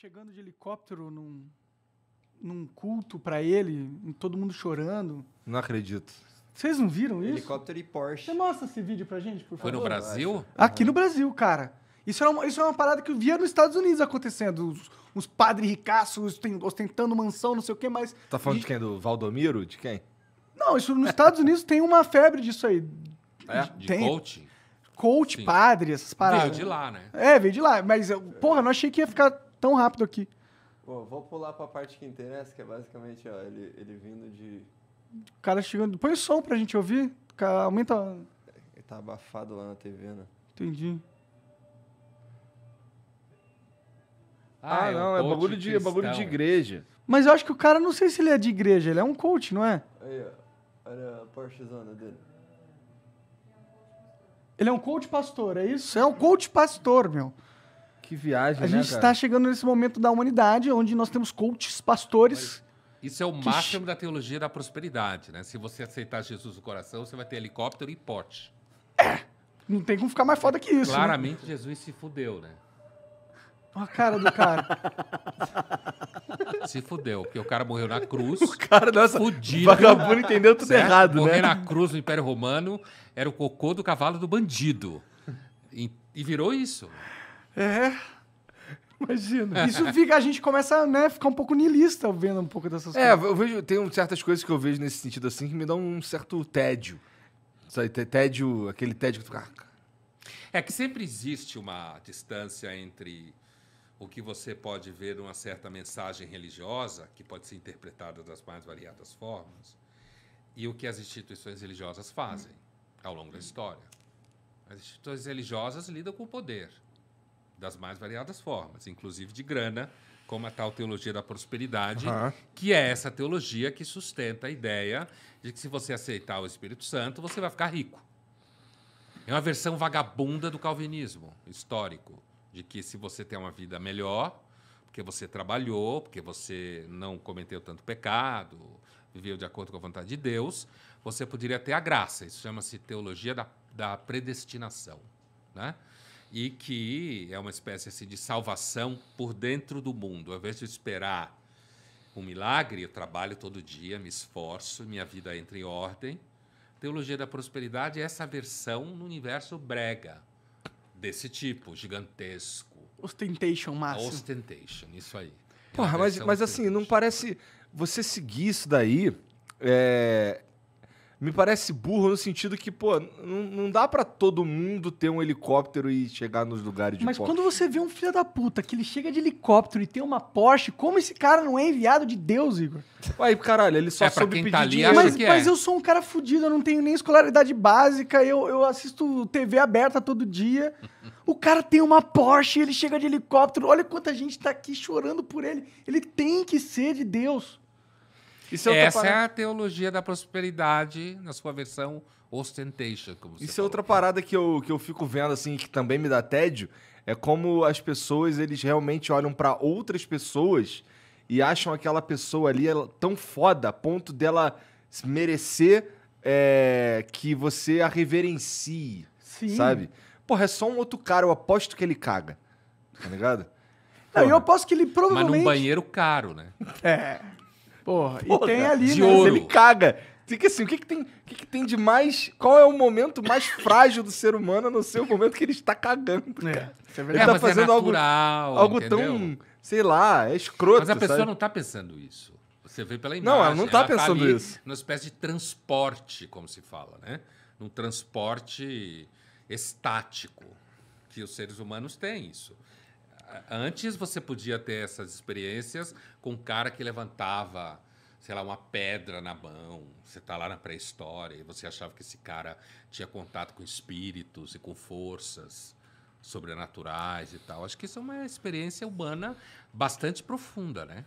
chegando de helicóptero num, num culto para ele, todo mundo chorando. Não acredito. Vocês não viram isso? Helicóptero e Porsche. Você mostra esse vídeo pra gente, por favor? Foi no Brasil? Aqui no Brasil, cara. Isso é uma, isso é uma parada que eu via nos Estados Unidos acontecendo. Os, os padres ricaços ostentando mansão, não sei o que, mas. Tá falando de, de quem? Do Valdomiro? De quem? Não, isso nos Estados Unidos tem uma febre disso aí. É? De tem, coach? Coach, Sim. padre, essas paradas. Veio de lá, né? É, veio de lá. Mas, porra, eu não achei que ia ficar tão rápido aqui. vou pular para a parte que interessa, que é basicamente ó, ele, ele vindo de. O cara chegando. Põe o som pra gente ouvir. Aumenta. Ele tá abafado lá na TV, né? Entendi. Ah, ah é não, é bagulho, de, de é bagulho de né? igreja. Mas eu acho que o cara, não sei se ele é de igreja, ele é um coach, não é? Aí, ó. Olha a Porschezona dele. Ele é um coach pastor, é isso? É um coach pastor, meu. Que viagem, A né, gente está chegando nesse momento da humanidade onde nós temos coaches, pastores. Mas isso é o máximo da teologia da prosperidade, né? Se você aceitar Jesus no coração, você vai ter helicóptero e pote. É. Não tem como ficar mais foda que isso. Né? Claramente né? Jesus se fudeu, né? Olha a cara do cara. Se fudeu, porque o cara morreu na cruz. O cara, nossa, fudido, vagabundo entendeu tudo certo? errado, Morrer né? Morrer na cruz no Império Romano era o cocô do cavalo do bandido. E, e virou isso. É. Imagina. Isso fica, a gente começa a né, ficar um pouco niilista vendo um pouco dessas é, coisas. É, eu vejo, tem certas coisas que eu vejo nesse sentido assim que me dão um certo tédio. Sabe, tédio, aquele tédio que tu. Ah, é que sempre existe uma distância entre o que você pode ver uma certa mensagem religiosa, que pode ser interpretada das mais variadas formas, e o que as instituições religiosas fazem ao longo da história. As instituições religiosas lidam com o poder das mais variadas formas, inclusive de grana, como a tal teologia da prosperidade, uhum. que é essa teologia que sustenta a ideia de que se você aceitar o Espírito Santo, você vai ficar rico. É uma versão vagabunda do calvinismo histórico, de que se você tem uma vida melhor, porque você trabalhou, porque você não cometeu tanto pecado, viveu de acordo com a vontade de Deus, você poderia ter a graça. Isso chama-se teologia da, da predestinação, né? e que é uma espécie assim, de salvação por dentro do mundo. Ao invés de esperar um milagre, eu trabalho todo dia, me esforço, minha vida entra em ordem. Teologia da prosperidade é essa versão no universo brega, desse tipo, gigantesco. Ostentation, Márcio. Ostentation, isso aí. Porra, mas, é mas assim, não parece. Você seguir isso daí. É, me parece burro no sentido que, pô, não, não dá para todo mundo ter um helicóptero e chegar nos lugares de Mas Porsche. quando você vê um filho da puta que ele chega de helicóptero e tem uma Porsche, como esse cara não é enviado de Deus, Igor? Aí caralho, ele só é, soube tá pedir tá ali, dinheiro. Mas, é. mas, eu sou um cara fudido, eu não tenho nem escolaridade básica, eu, eu assisto TV aberta todo dia. o cara tem uma Porsche, ele chega de helicóptero, olha quanta gente tá aqui chorando por ele. Ele tem que ser de Deus. É Essa é a teologia da prosperidade na sua versão ostentation. Como Isso é falou. é outra parada que eu, que eu fico vendo, assim, que também me dá tédio. É como as pessoas, eles realmente olham para outras pessoas e acham aquela pessoa ali tão foda a ponto dela merecer é, que você a reverencie, Sim. sabe? Porra, é só um outro cara, eu aposto que ele caga, tá ligado? Não, eu aposto que ele provavelmente... Mas num banheiro caro, né? É. Porra, Porra, e tem ali, né? de né? ouro. Ele caga. Fica assim, o que, que tem, o que, que tem de mais. Qual é o momento mais frágil do ser humano a não ser o momento que ele está cagando? É. Cara. É ele está é, é fazendo natural, algo, algo tão, sei lá, é escroto. Mas a pessoa sabe? não está pensando isso. Você vê pela imagem. Não, tá ela não está pensando tá isso. Uma espécie de transporte, como se fala, né? Um transporte estático que os seres humanos têm isso antes você podia ter essas experiências com um cara que levantava, sei lá, uma pedra na mão. Você tá lá na pré-história e você achava que esse cara tinha contato com espíritos e com forças sobrenaturais e tal. Acho que isso é uma experiência humana bastante profunda, né?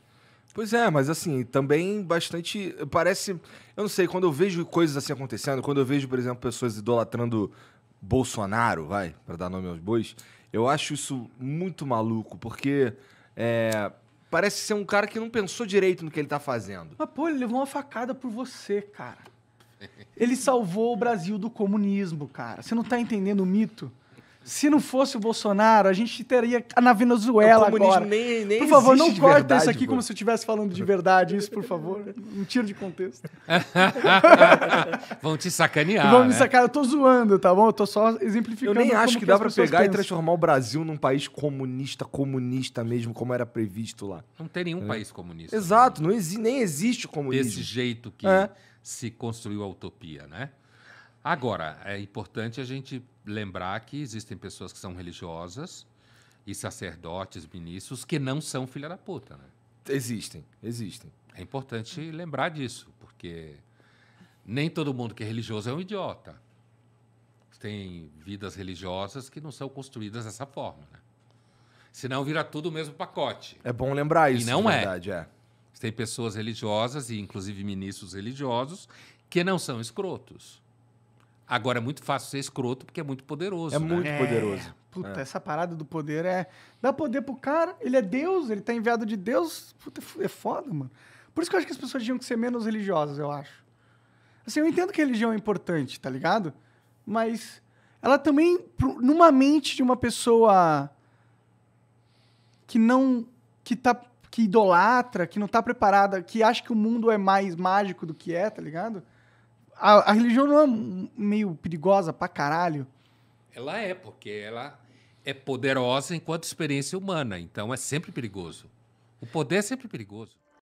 Pois é, mas assim, também bastante. Parece. Eu não sei, quando eu vejo coisas assim acontecendo, quando eu vejo, por exemplo, pessoas idolatrando Bolsonaro, vai, para dar nome aos bois, eu acho isso muito maluco, porque é, parece ser um cara que não pensou direito no que ele tá fazendo. Mas, pô, ele levou uma facada por você, cara. Ele salvou o Brasil do comunismo, cara. Você não tá entendendo o mito? Se não fosse o Bolsonaro, a gente teria na Venezuela agora. Nem, nem por favor, não corta verdade, isso aqui pô. como se eu estivesse falando de verdade. Isso, por favor. Um tiro de contexto. Vão te sacanear. Vão né? me sacanear. Eu tô zoando, tá bom? Eu tô só exemplificando. Eu nem acho que, que dá para pegar pensam. e transformar o Brasil num país comunista, comunista mesmo, como era previsto lá. Não tem nenhum é. país comunista. Exato, né? não exi nem existe comunismo. Desse jeito que é. se construiu a utopia, né? Agora, é importante a gente lembrar que existem pessoas que são religiosas e sacerdotes, ministros, que não são filha da puta, né? Existem, existem. É importante lembrar disso, porque nem todo mundo que é religioso é um idiota. Tem vidas religiosas que não são construídas dessa forma, né? Senão vira tudo o mesmo pacote. É bom lembrar isso. E não é. Verdade, é. Tem pessoas religiosas e inclusive ministros religiosos que não são escrotos. Agora é muito fácil ser escroto porque é muito poderoso. É né? muito é... poderoso. Puta, é. essa parada do poder é. Dá poder pro cara, ele é Deus, ele tá enviado de Deus. Puta, é, é foda, mano. Por isso que eu acho que as pessoas tinham que ser menos religiosas, eu acho. Assim, eu entendo que a religião é importante, tá ligado? Mas ela também, numa mente de uma pessoa que não. que tá. que idolatra, que não tá preparada, que acha que o mundo é mais mágico do que é, tá ligado? A, a, religião não é meio perigosa pra caralho? Ela é, porque ela é poderosa enquanto experiência humana, então é sempre perigoso. O poder é sempre perigoso.